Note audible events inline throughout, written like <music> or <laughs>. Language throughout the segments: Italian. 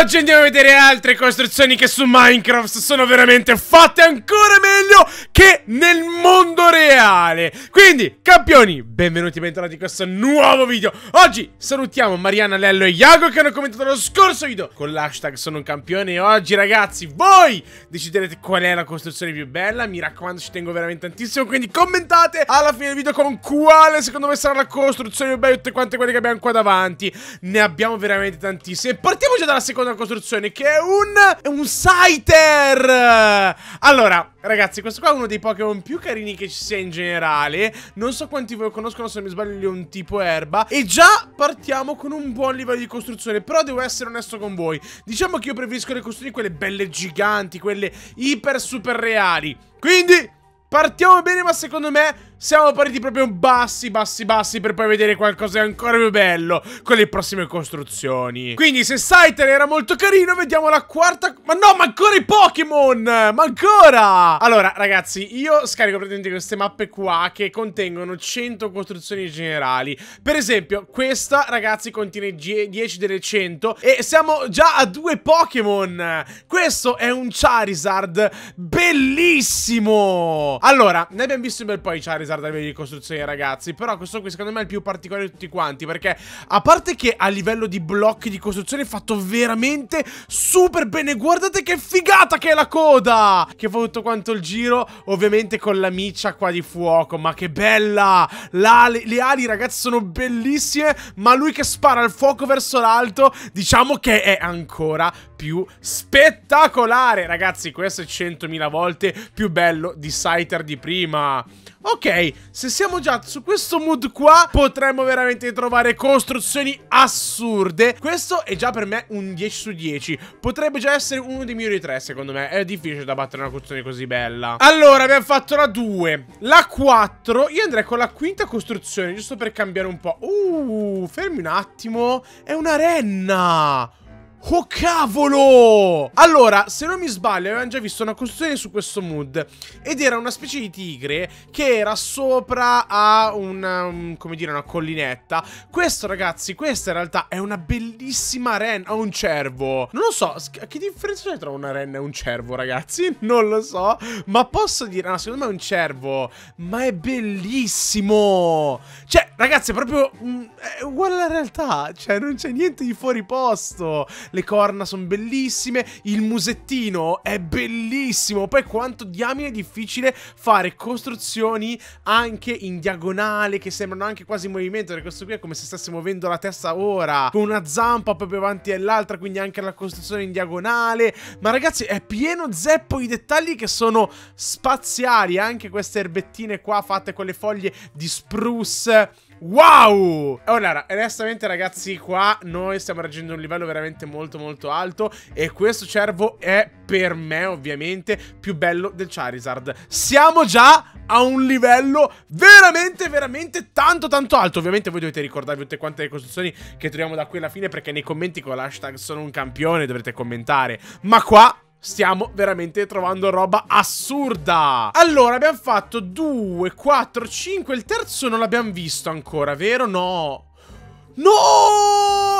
oggi andiamo a vedere altre costruzioni che su Minecraft sono veramente fatte ancora meglio che nel mondo reale Quindi, campioni, benvenuti e bentornati in questo nuovo video Oggi salutiamo Mariana, Lello e Iago che hanno commentato lo scorso video con l'hashtag sono un campione E oggi ragazzi, voi deciderete qual è la costruzione più bella Mi raccomando, ci tengo veramente tantissimo Quindi commentate alla fine del video con quale secondo me sarà la costruzione più bella Tutte quante quelle che abbiamo qua davanti Ne abbiamo veramente tantissime Partiamo già dalla seconda della costruzione Che è un... un Scyther Allora, ragazzi, questo qua è uno dei Pokémon più carini che ci sia in generale Non so quanti voi conoscono, se mi sbaglio è un tipo erba E già partiamo con un buon livello di costruzione Però devo essere onesto con voi Diciamo che io preferisco le costruzioni quelle belle giganti Quelle iper super reali Quindi... Partiamo bene ma secondo me siamo partiti proprio bassi, bassi, bassi per poi vedere qualcosa di ancora più bello con le prossime costruzioni. Quindi se Saiten era molto carino, vediamo la quarta... Ma no, ma ancora i Pokémon! Ma ancora! Allora, ragazzi, io scarico praticamente queste mappe qua che contengono 100 costruzioni generali. Per esempio, questa, ragazzi, contiene 10 delle 100 e siamo già a due Pokémon! Questo è un Charizard bellissimo! Allora, ne abbiamo visto un bel po' i Charizard pesare da livello di costruzione, ragazzi. Però questo qui, secondo me, è il più particolare di tutti quanti. Perché, a parte che a livello di blocchi di costruzione è fatto veramente super bene. Guardate che figata che è la coda! Che fa tutto quanto il giro, ovviamente con la miccia qua di fuoco. Ma che bella! La, le ali, ragazzi, sono bellissime. Ma lui che spara il fuoco verso l'alto, diciamo che è ancora più spettacolare. Ragazzi, questo è 100.000 volte più bello di Scyther di prima. Ok, se siamo già su questo mood qua, potremmo veramente trovare costruzioni assurde. Questo è già per me un 10 su 10. Potrebbe già essere uno dei migliori 3, secondo me. È difficile da battere una costruzione così bella. Allora, abbiamo fatto la 2. La 4. Io andrei con la quinta costruzione, giusto per cambiare un po'. Uh, fermi un attimo. È una renna. Oh cavolo! Allora, se non mi sbaglio, avevamo già visto una costruzione su questo mood ed era una specie di tigre che era sopra a una, um, come dire, una collinetta. Questo, ragazzi, questa in realtà è una bellissima ren o un cervo. Non lo so, che differenza c'è tra una ren e un cervo, ragazzi? <laughs> Non lo so, ma posso dire, no, secondo me è un cervo, ma è bellissimo! Cioè, ragazzi, è proprio... Mm, è uguale alla realtà, cioè non c'è niente di fuori posto le corna sono bellissime, il musettino è bellissimo, poi quanto diamine è difficile fare costruzioni anche in diagonale che sembrano anche quasi in movimento, perché questo qui è come se stesse muovendo la testa ora, con una zampa proprio avanti all'altra, quindi anche la costruzione in diagonale, ma ragazzi è pieno zeppo di dettagli che sono spaziali, anche queste erbettine qua fatte con le foglie di spruce, Wow! Allora, onestamente ragazzi, qua noi stiamo raggiungendo un livello veramente molto molto alto e questo cervo è per me ovviamente più bello del Charizard. Siamo già a un livello veramente veramente tanto tanto alto. Ovviamente voi dovete ricordarvi tutte quante le costruzioni che troviamo da qui alla fine perché nei commenti con l'hashtag sono un campione dovrete commentare. Ma qua Stiamo veramente trovando roba assurda Allora abbiamo fatto 2, 4, 5 Il terzo non l'abbiamo visto ancora, vero? No No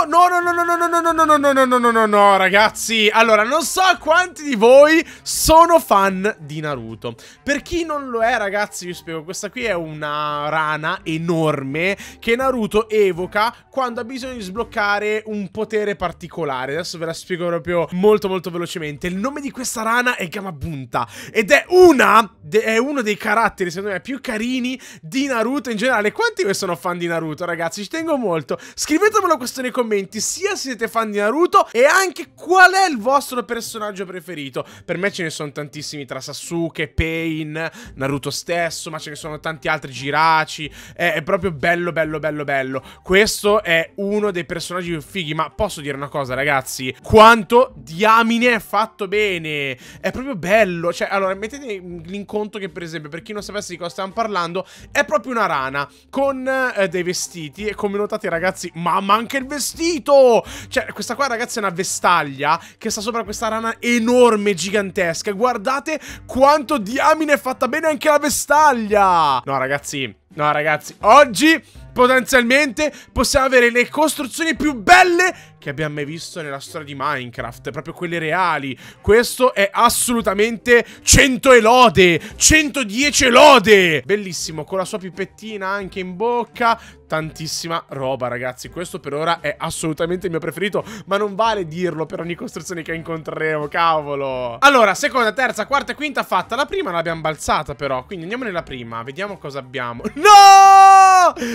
Oh, no, no, no, no, no, no, no, no, no, no, no, no, no, no, no, no, ragazzi. Allora, non so quanti di voi sono fan di Naruto. Per chi non lo è, ragazzi, vi spiego. Questa qui è una rana enorme che Naruto evoca quando ha bisogno di sbloccare un potere particolare. Adesso ve la spiego proprio molto, molto velocemente. Il nome di questa rana è Gamabunta ed è una, è uno dei caratteri, secondo me, più carini di Naruto in generale. Quanti di voi sono fan di Naruto, ragazzi? Ci tengo molto. Scrivetemelo questo nei commenti commenti sia se siete fan di Naruto e anche qual è il vostro personaggio preferito. Per me ce ne sono tantissimi tra Sasuke, Pain, Naruto stesso, ma ce ne sono tanti altri giraci. È, è proprio bello, bello, bello, bello. Questo è uno dei personaggi più fighi, ma posso dire una cosa ragazzi? Quanto diamine è fatto bene! È proprio bello. Cioè, allora, mettete l'inconto che per esempio, per chi non sapesse di cosa stiamo parlando, è proprio una rana con eh, dei vestiti e come notate ragazzi, ma manca il vestito! vestito! Cioè, questa qua, ragazzi, è una vestaglia che sta sopra questa rana enorme, gigantesca. Guardate quanto diamine è fatta bene anche la vestaglia! No, ragazzi, no, ragazzi, oggi potenzialmente possiamo avere le costruzioni più belle che abbiamo mai visto nella storia di Minecraft, proprio quelle reali. Questo è assolutamente 100 elode, 110 elode! Bellissimo, con la sua pipettina anche in bocca, tantissima roba ragazzi. Questo per ora è assolutamente il mio preferito, ma non vale dirlo per ogni costruzione che incontreremo, cavolo. Allora, seconda, terza, quarta e quinta fatta. La prima l'abbiamo balzata però, quindi andiamo nella prima, vediamo cosa abbiamo. No!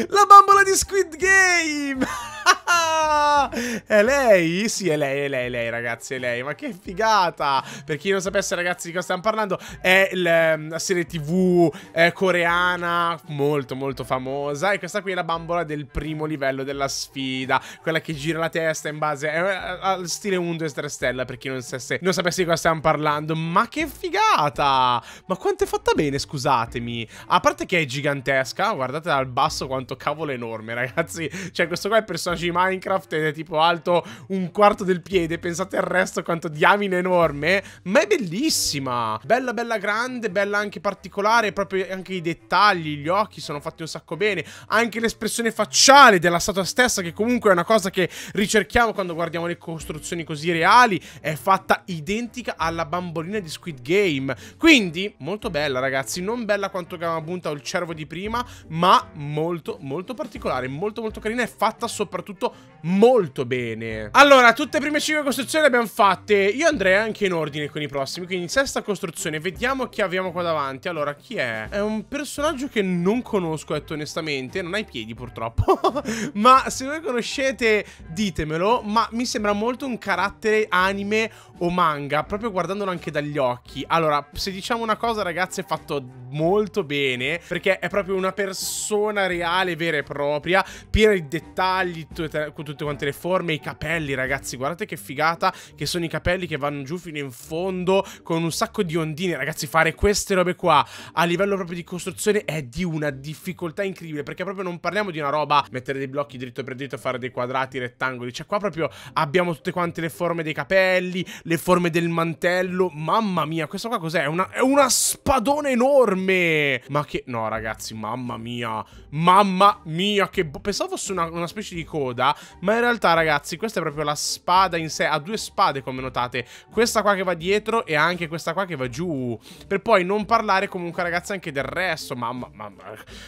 La bambola di Squid Game! <laughs> è lei? Sì, è lei, è lei, è lei, ragazzi, è lei. Ma che figata! Per chi non sapesse, ragazzi, di cosa stiamo parlando, è ehm, la serie TV eh, coreana molto, molto famosa. E questa qui è la bambola del primo livello della sfida, quella che gira la testa in base eh, al stile 1, 2, 3 stella. Per chi non, stesse, non sapesse di cosa stiamo parlando, ma che figata! Ma quanto è fatta bene, scusatemi. A parte che è gigantesca, guardate dal basso quanto cavolo enorme, ragazzi. Cioè, questo qua è il personaggio personaggi di Minecraft ed è tipo alto un quarto del piede, pensate al resto quanto diamine enorme, ma è bellissima, bella bella grande, bella anche particolare, proprio anche i dettagli, gli occhi sono fatti un sacco bene, anche l'espressione facciale della statua stessa che comunque è una cosa che ricerchiamo quando guardiamo le costruzioni così reali, è fatta identica alla bambolina di Squid Game, quindi molto bella ragazzi, non bella quanto Gamabunta o il cervo di prima, ma molto molto particolare, molto molto carina è fatta soprattutto soprattutto molto bene. Allora, tutte le prime 5 costruzioni le abbiamo fatte. Io andrei anche in ordine con i prossimi, quindi in sesta costruzione. Vediamo chi abbiamo qua davanti. Allora, chi è? È un personaggio che non conosco, detto onestamente. Non ha i piedi, purtroppo. <laughs> ma se voi conoscete, ditemelo. Ma mi sembra molto un carattere anime o manga, proprio guardandolo anche dagli occhi. Allora, se diciamo una cosa, ragazzi, è fatto molto bene, perché è proprio una persona reale, vera e propria, piena di dettagli, tutte, tutte quante le forme, i capelli, ragazzi, guardate che figata che sono i capelli che vanno giù fino in fondo, con un sacco di ondine, ragazzi, fare queste robe qua a livello proprio di costruzione è di una difficoltà incredibile, perché proprio non parliamo di una roba, mettere dei blocchi dritto per dritto, fare dei quadrati, rettangoli, cioè qua proprio abbiamo tutte quante le forme dei capelli, le le forme del mantello. Mamma mia, questa qua cos'è? Una, è una spadone enorme! Ma che... No, ragazzi, mamma mia. Mamma mia, che... Pensavo fosse una, una specie di coda, ma in realtà, ragazzi, questa è proprio la spada in sé. Ha due spade, come notate. Questa qua che va dietro e anche questa qua che va giù. Per poi non parlare comunque, ragazzi, anche del resto. Mamma, mamma...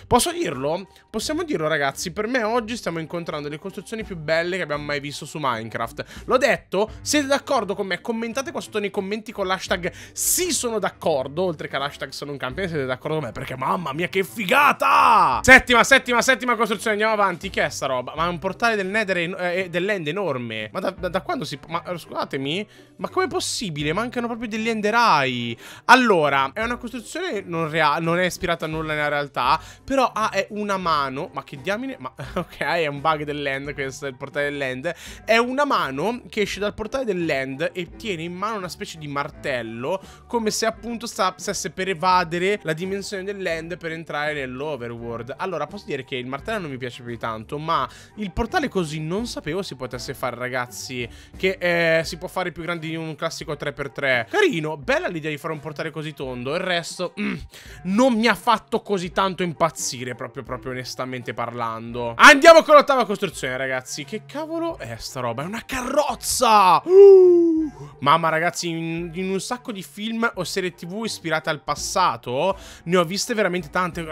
Posso dirlo? Possiamo dirlo, ragazzi. Per me oggi stiamo incontrando le costruzioni più belle che abbiamo mai visto su Minecraft. L'ho detto? Siete d'accordo con me? Come commentate qua sotto nei commenti con l'hashtag sì sono d'accordo, oltre che l'hashtag sono un campione, siete d'accordo con me, perché mamma mia che figata! Settima, settima, settima costruzione, andiamo avanti, che è sta roba? Ma è un portale del nether, eh, eh, dell'end enorme, ma da, da, da quando si... Ma scusatemi, ma com'è possibile? Mancano proprio degli enderai! Allora, è una costruzione non reale, non è ispirata a nulla nella realtà, però ha ah, una mano, ma che diamine, ma <laughs> ok, è un bug dell'end, questo è il portale dell'end, è una mano che esce dal portale dell'end e tiene in mano una specie di martello, come se appunto stesse per evadere la dimensione dell'end per entrare nell'overworld. Allora, posso dire che il martello non mi piace più di tanto, ma il portale così non sapevo si potesse fare, ragazzi, che eh, si può fare più grande di un classico 3x3. Carino, bella l'idea di fare un portale così tondo, il resto mm, non mi ha fatto così tanto impazzire, proprio, proprio onestamente parlando. Andiamo con l'ottava costruzione, ragazzi. Che cavolo è sta roba? È una carrozza! Uh! Mamma ragazzi, in, in, un sacco di film o serie tv ispirate al passato, ne ho viste veramente tante.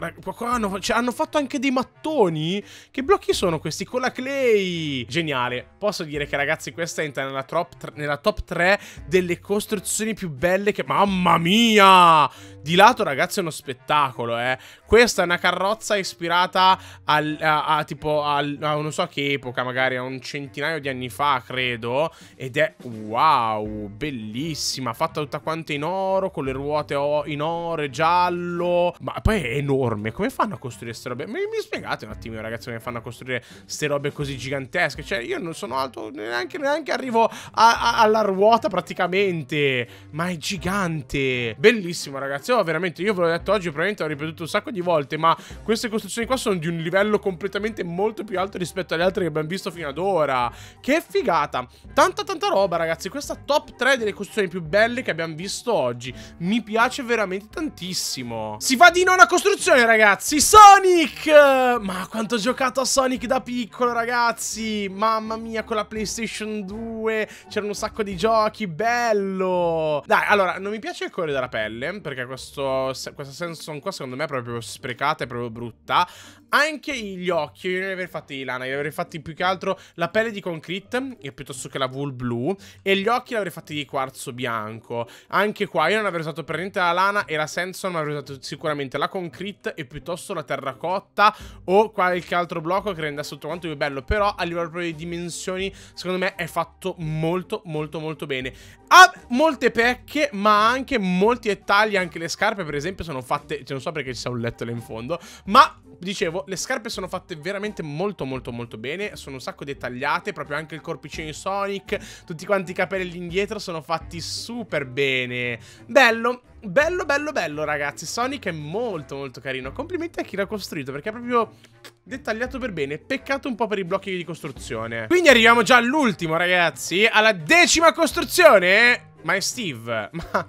Hanno, cioè, hanno fatto anche dei mattoni. Che blocchi sono questi con la clay? Geniale. Posso dire che ragazzi questa entra nella top, nella top 3 delle costruzioni più belle che... Mamma mia! Di lato ragazzi è uno spettacolo, eh. Questa è una carrozza ispirata al, a, a, tipo al, a non so a che epoca, magari a un centinaio di anni fa, credo. Ed è wow! Wow, bellissima, fatta tutta quanta in oro, con le ruote in oro e giallo. Ma poi è enorme, come fanno a costruire queste robe? Mi, mi spiegate un attimo ragazzi come fanno a costruire queste robe così gigantesche? Cioè io non sono alto, neanche, neanche arrivo a, a, alla ruota praticamente. Ma è gigante. Bellissimo ragazzi, oh veramente, io ve l'ho detto oggi, probabilmente l'ho ripetuto un sacco di volte, ma queste costruzioni qua sono di un livello completamente molto più alto rispetto alle altre che abbiamo visto fino ad ora. Che figata. Tanta tanta roba ragazzi, questa top top 3 delle costruzioni più belle che abbiamo visto oggi. Mi piace veramente tantissimo. Si va di nona costruzione, ragazzi. Sonic! Ma quanto ho giocato a Sonic da piccolo, ragazzi. Mamma mia, con la PlayStation 2 c'erano un sacco di giochi. Bello! Dai, allora, non mi piace il colore della pelle, perché questo, questa Samsung qua secondo me è proprio sprecata, è proprio brutta anche gli occhi, io non li avrei fatti di lana, io li avrei fatti più che altro la pelle di concrete, piuttosto che la wool blu, e gli occhi li avrei fatti di quarzo bianco. Anche qua io non avrei usato per niente la lana e la Sensor, ma avrei usato sicuramente la concrete e piuttosto la terracotta o qualche altro blocco che rendesse tutto quanto più bello, però a livello proprio di dimensioni, secondo me è fatto molto molto molto bene. Ha molte pecche, ma anche molti dettagli. Anche le scarpe, per esempio, sono fatte... Cioè, non so perché ci sia un letto là in fondo, ma... Dicevo, le scarpe sono fatte veramente molto molto molto bene, sono un sacco dettagliate, proprio anche il corpicino Sonic, tutti quanti i capelli indietro sono fatti super bene. Bello, Bello, bello, bello, ragazzi. Sonic è molto, molto carino. Complimenti a chi l'ha costruito, perché è proprio dettagliato per bene. Peccato un po' per i blocchi di costruzione. Quindi arriviamo già all'ultimo, ragazzi. Alla decima costruzione. Ma è Steve. Ma...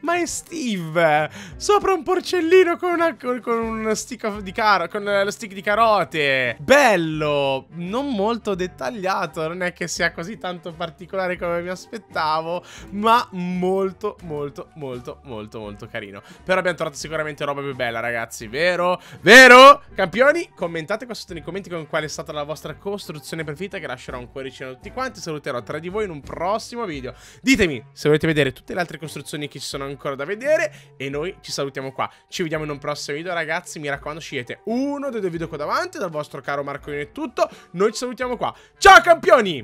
Ma è Steve! Sopra un porcellino con, una, con, con uno stick di, caro, con lo stick di carote! Bello! Non molto dettagliato, non è che sia così tanto particolare come mi aspettavo, ma molto, molto, molto, molto, molto carino. Però abbiamo trovato sicuramente roba più bella, ragazzi, vero? Vero? Campioni, commentate qua sotto nei commenti con quale è stata la vostra costruzione preferita, che lascerò un cuoricino a tutti quanti. Saluterò tra di voi in un prossimo video. Ditemi se volete vedere tutte le altre costruzioni che ci sono ancora da vedere e noi ci salutiamo qua. Ci vediamo in un prossimo video ragazzi, mi raccomando scegliete uno dei due video qua davanti, dal vostro caro Marco è tutto, noi ci salutiamo qua. Ciao campioni!